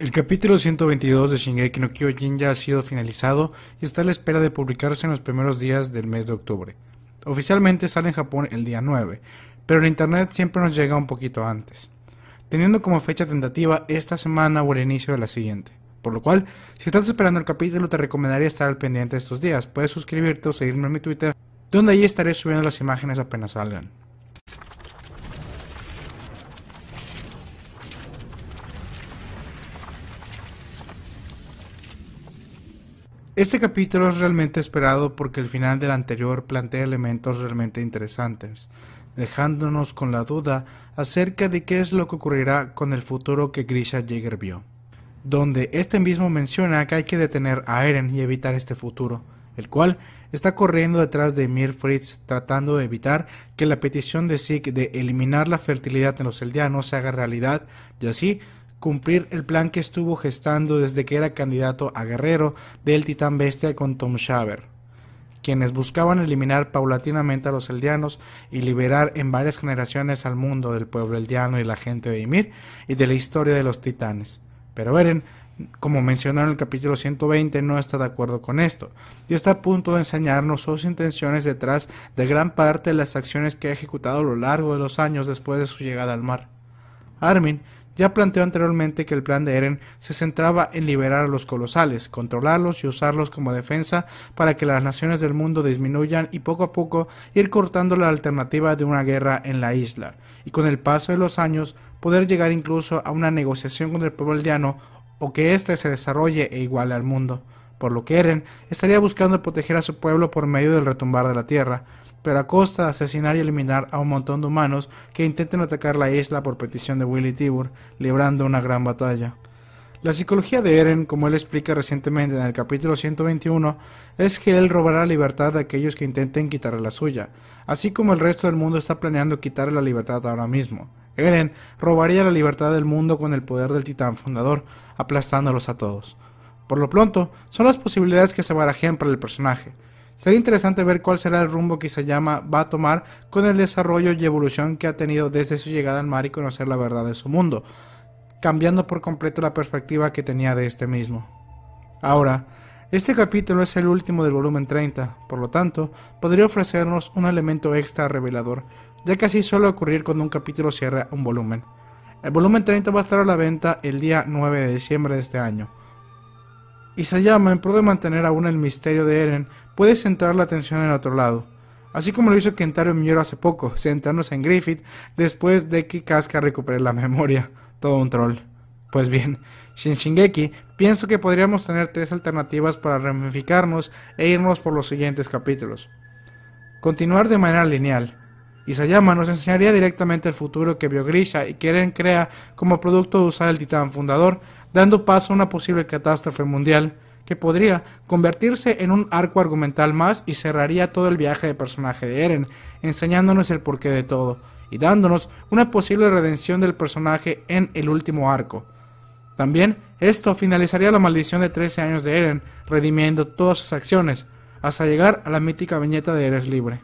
El capítulo 122 de Shingeki no Kyojin ya ha sido finalizado y está a la espera de publicarse en los primeros días del mes de octubre. Oficialmente sale en Japón el día 9, pero el internet siempre nos llega un poquito antes, teniendo como fecha tentativa esta semana o el inicio de la siguiente. Por lo cual, si estás esperando el capítulo, te recomendaría estar al pendiente estos días. Puedes suscribirte o seguirme en mi Twitter, donde ahí estaré subiendo las imágenes apenas salgan. Este capítulo es realmente esperado porque el final del anterior plantea elementos realmente interesantes, dejándonos con la duda acerca de qué es lo que ocurrirá con el futuro que Grisha Jäger vio, donde este mismo menciona que hay que detener a Eren y evitar este futuro, el cual está corriendo detrás de Mir Fritz tratando de evitar que la petición de Zeke de eliminar la fertilidad en los Eldianos se haga realidad y así cumplir el plan que estuvo gestando desde que era candidato a guerrero del titán bestia con Tom Shaver quienes buscaban eliminar paulatinamente a los eldianos y liberar en varias generaciones al mundo del pueblo eldiano y la gente de Ymir y de la historia de los titanes. Pero Eren, como mencionó en el capítulo 120, no está de acuerdo con esto y está a punto de enseñarnos sus intenciones detrás de gran parte de las acciones que ha ejecutado a lo largo de los años después de su llegada al mar. Armin ya planteó anteriormente que el plan de Eren se centraba en liberar a los colosales, controlarlos y usarlos como defensa para que las naciones del mundo disminuyan y poco a poco ir cortando la alternativa de una guerra en la isla, y con el paso de los años poder llegar incluso a una negociación con el pueblo aldeano o que éste se desarrolle e iguale al mundo por lo que Eren estaría buscando proteger a su pueblo por medio del retumbar de la tierra, pero a costa de asesinar y eliminar a un montón de humanos que intenten atacar la isla por petición de Willy Tibur, librando una gran batalla. La psicología de Eren, como él explica recientemente en el capítulo 121, es que él robará la libertad de aquellos que intenten quitarle la suya, así como el resto del mundo está planeando quitarle la libertad ahora mismo. Eren robaría la libertad del mundo con el poder del titán fundador, aplastándolos a todos. Por lo pronto, son las posibilidades que se barajean para el personaje. Sería interesante ver cuál será el rumbo que llama va a tomar con el desarrollo y evolución que ha tenido desde su llegada al mar y conocer la verdad de su mundo, cambiando por completo la perspectiva que tenía de este mismo. Ahora, este capítulo es el último del volumen 30, por lo tanto, podría ofrecernos un elemento extra revelador, ya que así suele ocurrir cuando un capítulo cierra un volumen. El volumen 30 va a estar a la venta el día 9 de diciembre de este año y en pro de mantener aún el misterio de Eren, puede centrar la atención en otro lado. Así como lo hizo Kentaro Miura hace poco, sentarnos en Griffith después de que Casca recupere la memoria. Todo un troll. Pues bien, Shin pienso que podríamos tener tres alternativas para ramificarnos e irnos por los siguientes capítulos. Continuar de manera lineal, Isayama nos enseñaría directamente el futuro que vio Grisha y que Eren crea como producto de usar el titán fundador, dando paso a una posible catástrofe mundial que podría convertirse en un arco argumental más y cerraría todo el viaje de personaje de Eren, enseñándonos el porqué de todo y dándonos una posible redención del personaje en el último arco. También esto finalizaría la maldición de 13 años de Eren, redimiendo todas sus acciones, hasta llegar a la mítica viñeta de Eres Libre.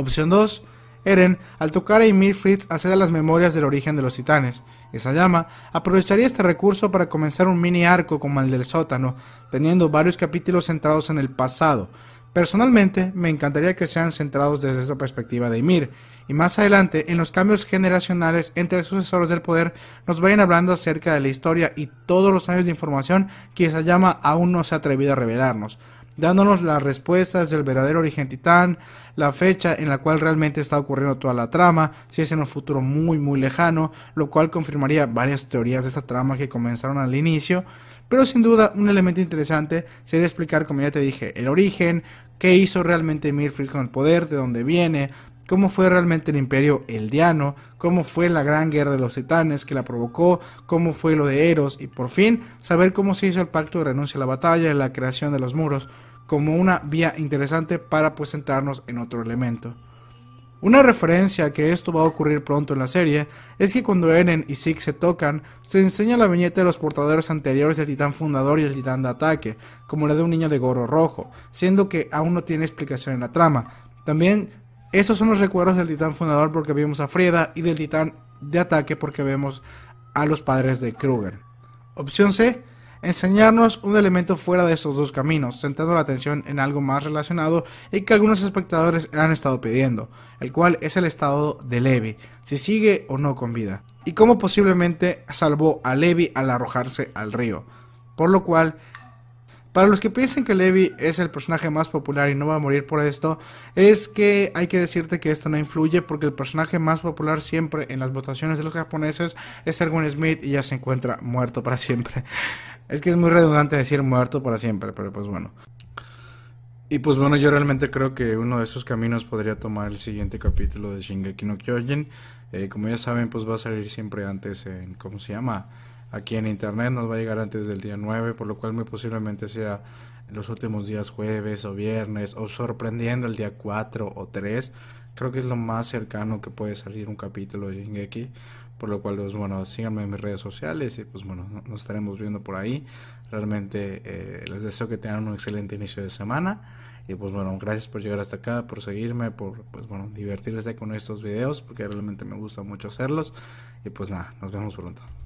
Opción 2. Eren, al tocar a Ymir Fritz, acceda a las memorias del origen de los titanes. Esa llama aprovecharía este recurso para comenzar un mini arco como el del sótano, teniendo varios capítulos centrados en el pasado. Personalmente, me encantaría que sean centrados desde esa perspectiva de Ymir, y más adelante, en los cambios generacionales entre sucesores del poder, nos vayan hablando acerca de la historia y todos los años de información que esa llama aún no se ha atrevido a revelarnos dándonos las respuestas del verdadero origen titán, la fecha en la cual realmente está ocurriendo toda la trama, si es en un futuro muy muy lejano, lo cual confirmaría varias teorías de esta trama que comenzaron al inicio. Pero sin duda, un elemento interesante sería explicar, como ya te dije, el origen, qué hizo realmente Mirfield con el poder, de dónde viene, cómo fue realmente el imperio eldiano, cómo fue la gran guerra de los titanes que la provocó, cómo fue lo de Eros y por fin saber cómo se hizo el pacto de renuncia a la batalla y la creación de los muros como una vía interesante para pues en otro elemento. Una referencia a que esto va a ocurrir pronto en la serie es que cuando Eren y Zeke se tocan, se enseña la viñeta de los portadores anteriores del titán fundador y el titán de ataque, como la de un niño de gorro rojo, siendo que aún no tiene explicación en la trama. También estos son los recuerdos del titán fundador porque vimos a Frieda y del titán de ataque porque vemos a los padres de Kruger. Opción C, enseñarnos un elemento fuera de estos dos caminos, centrando la atención en algo más relacionado y que algunos espectadores han estado pidiendo, el cual es el estado de Levi, si sigue o no con vida, y cómo posiblemente salvó a Levi al arrojarse al río, por lo cual para los que piensen que Levi es el personaje más popular y no va a morir por esto, es que hay que decirte que esto no influye porque el personaje más popular siempre en las votaciones de los japoneses es Erwin Smith y ya se encuentra muerto para siempre. Es que es muy redundante decir muerto para siempre, pero pues bueno. Y pues bueno, yo realmente creo que uno de esos caminos podría tomar el siguiente capítulo de Shingeki no Kyojin. Eh, como ya saben, pues va a salir siempre antes en, ¿cómo se llama? aquí en internet, nos va a llegar antes del día 9, por lo cual muy posiblemente sea en los últimos días jueves o viernes o sorprendiendo el día 4 o 3. Creo que es lo más cercano que puede salir un capítulo de Ingeki, por lo cual, pues, bueno, síganme en mis redes sociales y pues bueno, nos estaremos viendo por ahí. Realmente eh, les deseo que tengan un excelente inicio de semana. Y pues bueno, gracias por llegar hasta acá, por seguirme, por pues bueno, divertirse con estos videos, porque realmente me gusta mucho hacerlos. Y pues nada, nos vemos pronto.